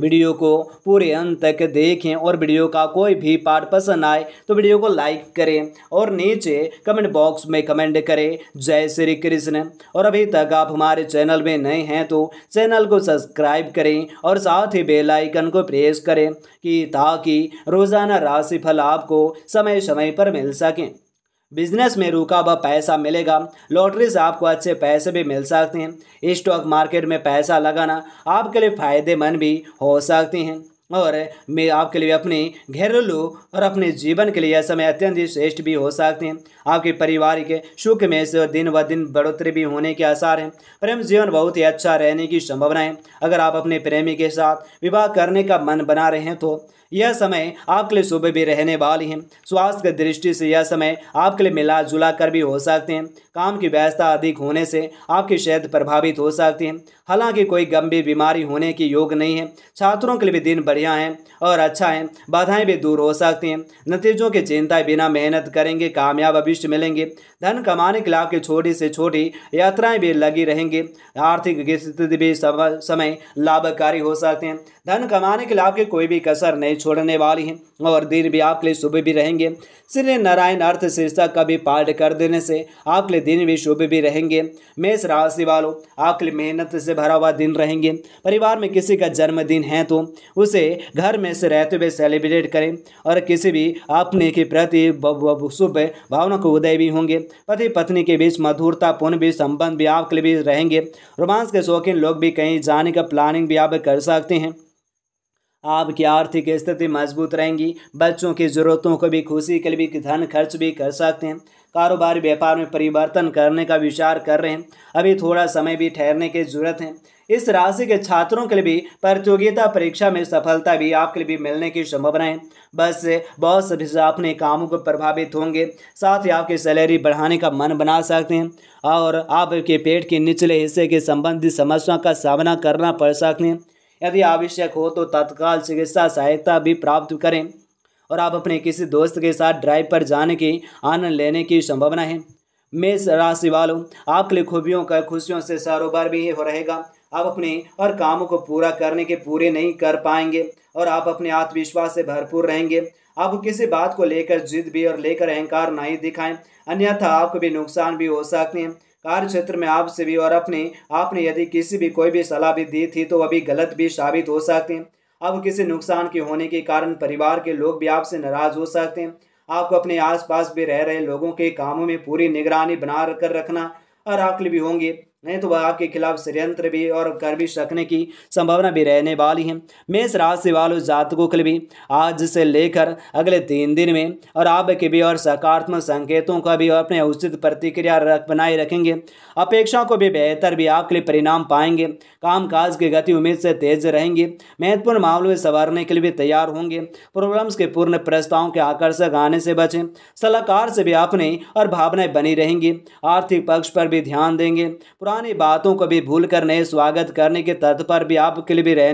video को पूरे अंत तक देखें और वीडियो का कोई भी पार्ट पसंद आए तो वीडियो को लाइक करें और नीचे कमेंट बॉक्स में कमेंट करें जय श्री कृष्ण और अभी तक आप हमारे चैनल में नए हैं तो चैनल को सब्सक्राइब करें और साथ ही बेल आइकन को प्रेस करें कि ताकि रोज़ाना राशिफल आपको समय समय पर मिल सकें बिजनेस में रुका हुआ पैसा मिलेगा लॉटरी से आपको अच्छे पैसे भी मिल सकते हैं स्टॉक मार्केट में पैसा लगाना आपके लिए फ़ायदेमंद भी हो सकते हैं और मैं आपके लिए अपने घरेलू और अपने जीवन के लिए समय अत्यंत श्रेष्ठ भी हो सकते हैं आपके परिवार के सुख में से दिन व दिन बढ़ोतरी भी होने के आसार हैं प्रेम जीवन बहुत ही अच्छा रहने की संभावना है अगर आप अपने प्रेमी के साथ विवाह करने का मन बना रहे हैं तो यह समय आपके लिए शुभ भी रहने वाली है स्वास्थ्य की दृष्टि से यह समय आपके लिए मिला जुला कर भी हो सकते हैं काम की व्यस्तता अधिक होने से आपकी सेहत प्रभावित हो सकती है हालांकि कोई गंभीर बीमारी होने के योग नहीं है छात्रों के लिए भी दिन बढ़िया है और अच्छा है बाधाएं भी दूर हो सकती हैं नतीजों की चिंताएं बिना मेहनत करेंगे कामयाब अविष्ट मिलेंगे धन कमाने के लिए आपकी छोटी से छोटी यात्राएं भी लगी रहेंगी आर्थिक स्थिति भी समय लाभकारी हो सकते हैं धन कमाने के लिए आपकी कोई भी कसर नहीं छोड़ने वाली है और दिन भी आपके लिए शुभ भी रहेंगे श्री नारायण अर्थ शीर्षक का भी पाठ कर देने से आपके लिए दिन भी शुभ भी रहेंगे मेष राशि वालों आकल मेहनत से भरा हुआ दिन रहेंगे परिवार में किसी का जन्मदिन है तो उसे घर में से रहते हुए सेलिब्रेट करें और किसी भी अपने के प्रति शुभ भावना को उदय भी होंगे पति पत्नी के बीच मधुरतापूर्ण भी संबंध भी आपके लिए भी रहेंगे रोमांस के शौकीन लोग भी कहीं जाने का प्लानिंग भी आप कर सकते हैं आपकी आर्थिक स्थिति मजबूत रहेंगी बच्चों की ज़रूरतों को भी खुशी के लिए भी धन खर्च भी कर सकते हैं कारोबार व्यापार में परिवर्तन करने का विचार कर रहे हैं अभी थोड़ा समय भी ठहरने की जरूरत है इस राशि के छात्रों के लिए भी प्रतियोगिता परीक्षा में सफलता भी आपके लिए भी मिलने की संभावना है बस बहुत सभी से अपने कामों को प्रभावित होंगे साथ ही आपकी सैलरी बढ़ाने का मन बना सकते हैं और आपके पेट के निचले हिस्से के संबंधित समस्या का सामना करना पड़ सकते हैं यदि आवश्यक हो तो तत्काल चिकित्सा सहायता भी प्राप्त करें और आप अपने किसी दोस्त के साथ ड्राइव पर जाने की आनंद लेने की संभावना है मेष राशि वालों आपके लिए खूबियों का खुशियों से सारोबार भी हो रहेगा आप अपने और कामों को पूरा करने के पूरे नहीं कर पाएंगे और आप अपने आत्मविश्वास से भरपूर रहेंगे आप किसी बात को लेकर जिद भी और लेकर अहंकार नहीं दिखाएं अन्यथा आपको भी नुकसान भी हो सकते हैं कार्य क्षेत्र में आपसे भी और अपने आपने यदि किसी भी कोई भी सलाह भी दी थी तो वह भी गलत भी साबित हो सकते हैं अब किसी नुकसान के होने के कारण परिवार के लोग भी आपसे नाराज हो सकते हैं आपको अपने आसपास भी रह रहे लोगों के कामों में पूरी निगरानी बना कर रखना और आकली भी होंगे नहीं तो वह आपके खिलाफ षडयंत्र भी और कर भी सकने की संभावना भी रहने वाली है मेष राशि वालों जातकों के लिए भी आज से लेकर अगले तीन दिन में और आपके भी और सकारात्मक संकेतों का भी अपने उचित प्रतिक्रिया रख बनाए रखेंगे अपेक्षाओं को भी बेहतर भी आपके लिए परिणाम पाएंगे कामकाज की गति उम्मीद से तेज रहेंगे महत्वपूर्ण मामलों में संवारने के लिए भी तैयार होंगे प्रॉब्लम्स के पूर्ण प्रस्तावों के आकर्षक आने से बचें सलाहकार से भी अपने और भावनाएं बनी रहेंगी आर्थिक पक्ष पर भी ध्यान देंगे पुरानी बातों को भी भूलकर नए स्वागत करने के तत्पर भी आपके लिए भी रहने